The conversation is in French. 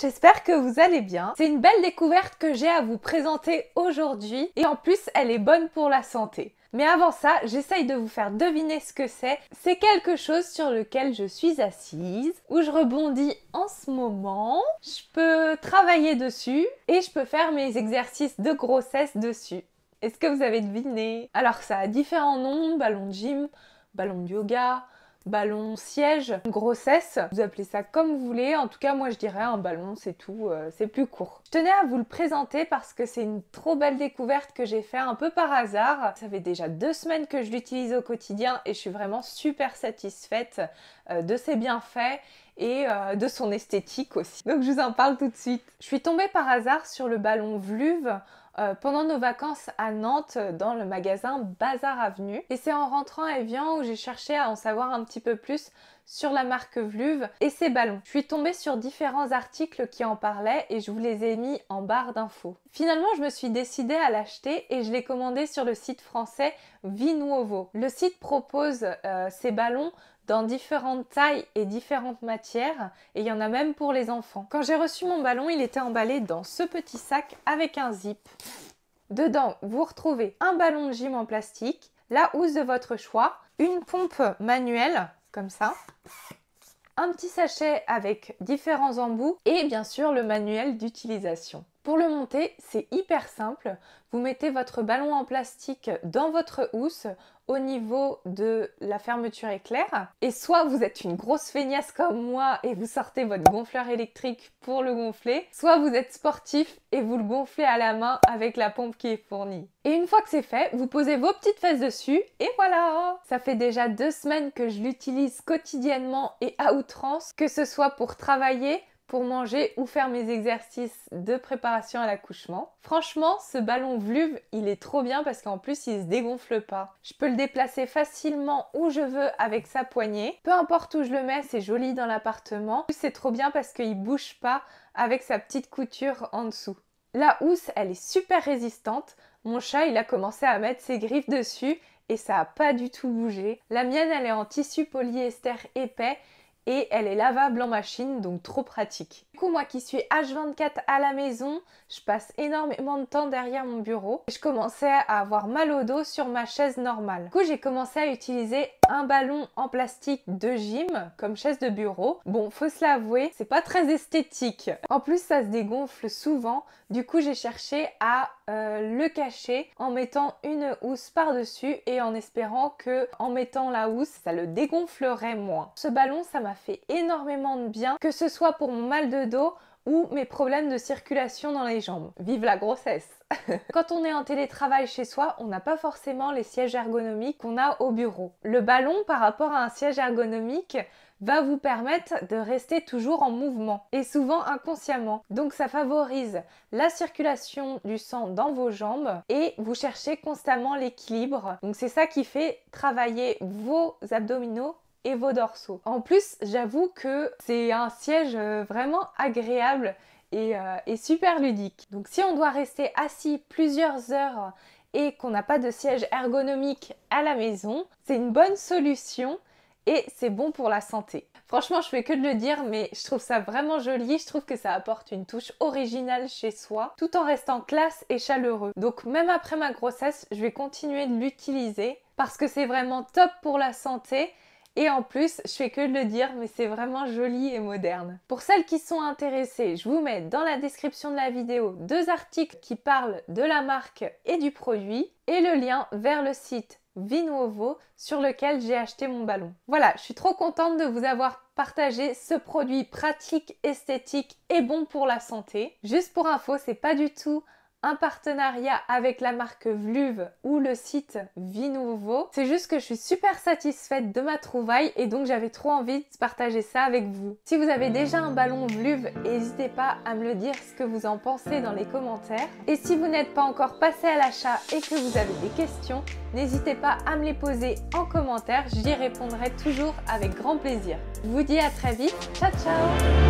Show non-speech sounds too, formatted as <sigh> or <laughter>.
j'espère que vous allez bien. C'est une belle découverte que j'ai à vous présenter aujourd'hui et en plus elle est bonne pour la santé. Mais avant ça, j'essaye de vous faire deviner ce que c'est. C'est quelque chose sur lequel je suis assise, où je rebondis en ce moment. Je peux travailler dessus et je peux faire mes exercices de grossesse dessus. Est-ce que vous avez deviné Alors ça a différents noms, ballon de gym, ballon de yoga, ballon siège, grossesse, vous appelez ça comme vous voulez. En tout cas, moi je dirais un ballon, c'est tout, euh, c'est plus court. Je tenais à vous le présenter parce que c'est une trop belle découverte que j'ai fait un peu par hasard. Ça fait déjà deux semaines que je l'utilise au quotidien et je suis vraiment super satisfaite euh, de ses bienfaits et euh, de son esthétique aussi. Donc je vous en parle tout de suite. Je suis tombée par hasard sur le ballon Vluve euh, pendant nos vacances à Nantes dans le magasin Bazar Avenue. Et c'est en rentrant à Evian où j'ai cherché à en savoir un petit peu plus sur la marque Vluve et ses ballons. Je suis tombée sur différents articles qui en parlaient et je vous les ai mis en barre d'infos. Finalement, je me suis décidée à l'acheter et je l'ai commandé sur le site français Vinuovo. Le site propose ces euh, ballons dans différentes tailles et différentes matières et il y en a même pour les enfants. Quand j'ai reçu mon ballon, il était emballé dans ce petit sac avec un zip. Dedans, vous retrouvez un ballon de gym en plastique, la housse de votre choix, une pompe manuelle comme ça, un petit sachet avec différents embouts et bien sûr le manuel d'utilisation. Pour le monter, c'est hyper simple. Vous mettez votre ballon en plastique dans votre housse au niveau de la fermeture éclair. Et soit vous êtes une grosse feignasse comme moi et vous sortez votre gonfleur électrique pour le gonfler, soit vous êtes sportif et vous le gonflez à la main avec la pompe qui est fournie. Et une fois que c'est fait, vous posez vos petites fesses dessus et voilà Ça fait déjà deux semaines que je l'utilise quotidiennement et à outrance, que ce soit pour travailler, manger ou faire mes exercices de préparation à l'accouchement. Franchement, ce ballon Vluve, il est trop bien parce qu'en plus, il se dégonfle pas. Je peux le déplacer facilement où je veux avec sa poignée. Peu importe où je le mets, c'est joli dans l'appartement. C'est trop bien parce qu'il bouge pas avec sa petite couture en dessous. La housse, elle est super résistante. Mon chat, il a commencé à mettre ses griffes dessus et ça a pas du tout bougé. La mienne, elle est en tissu polyester épais et elle est lavable en machine, donc trop pratique. Du coup, moi qui suis H24 à la maison, je passe énormément de temps derrière mon bureau. Et je commençais à avoir mal au dos sur ma chaise normale. Du coup, j'ai commencé à utiliser un ballon en plastique de gym comme chaise de bureau. Bon, faut se l'avouer, c'est pas très esthétique. En plus, ça se dégonfle souvent. Du coup, j'ai cherché à euh, le cacher en mettant une housse par-dessus et en espérant que en mettant la housse, ça le dégonflerait moins. Ce ballon, ça m'a fait énormément de bien, que ce soit pour mon mal de dos, ou mes problèmes de circulation dans les jambes. Vive la grossesse <laughs> Quand on est en télétravail chez soi, on n'a pas forcément les sièges ergonomiques qu'on a au bureau. Le ballon par rapport à un siège ergonomique va vous permettre de rester toujours en mouvement et souvent inconsciemment. Donc ça favorise la circulation du sang dans vos jambes et vous cherchez constamment l'équilibre. Donc c'est ça qui fait travailler vos abdominaux et vos dorsaux. En plus, j'avoue que c'est un siège euh, vraiment agréable et, euh, et, super ludique. Donc si on doit rester assis plusieurs heures et qu'on n'a pas de siège ergonomique à la maison, c'est une bonne solution et c'est bon pour la santé. Franchement, je fais que de le dire, mais je trouve ça vraiment joli. Je trouve que ça apporte une touche originale chez soi, tout en restant classe et chaleureux. Donc même après ma grossesse, je vais continuer de l'utiliser parce que c'est vraiment top pour la santé et en plus, je fais que de le dire, mais c'est vraiment joli et moderne. Pour celles qui sont intéressées, je vous mets dans la description de la vidéo deux articles qui parlent de la marque et du produit et le lien vers le site Vinovo sur lequel j'ai acheté mon ballon. Voilà, je suis trop contente de vous avoir partagé ce produit pratique, esthétique et bon pour la santé. Juste pour info, c'est pas du tout un partenariat avec la marque Vluve ou le site Vinouveau. C'est juste que je suis super satisfaite de ma trouvaille et donc j'avais trop envie de partager ça avec vous. Si vous avez déjà un ballon Vluve, n'hésitez pas à me le dire ce que vous en pensez dans les commentaires. Et si vous n'êtes pas encore passé à l'achat et que vous avez des questions, n'hésitez pas à me les poser en commentaire, j'y répondrai toujours avec grand plaisir. Je vous dis à très vite, ciao ciao